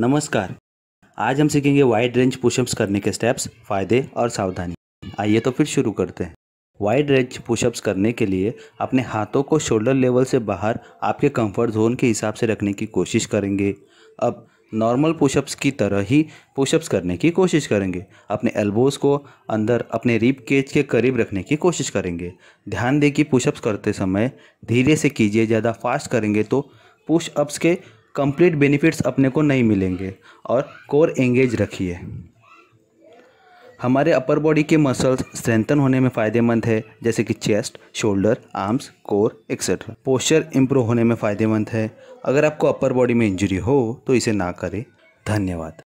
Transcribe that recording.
नमस्कार आज हम सीखेंगे वाइड रेंज पुशअप्स करने के स्टेप्स फ़ायदे और सावधानी आइए तो फिर शुरू करते हैं वाइड रेंज पुशअप्स करने के लिए अपने हाथों को शोल्डर लेवल से बाहर आपके कंफर्ट जोन के हिसाब से रखने की कोशिश करेंगे अब नॉर्मल पुशअप्स की तरह ही पुशअप्स करने की कोशिश करेंगे अपने एल्बोज को अंदर अपने रिप केज के करीब रखने की कोशिश करेंगे ध्यान दें कि पुशअप्स करते समय धीरे से कीजिए ज़्यादा फास्ट करेंगे तो पुशअप्स के कंप्लीट बेनिफिट्स अपने को नहीं मिलेंगे और कोर एंगेज रखिए हमारे अपर बॉडी के मसल्स स्ट्रेंथन होने में फ़ायदेमंद है जैसे कि chest shoulder arms core etcetera posture improve होने में फ़ायदेमंद है अगर आपको अपर बॉडी में इंजरी हो तो इसे ना करें धन्यवाद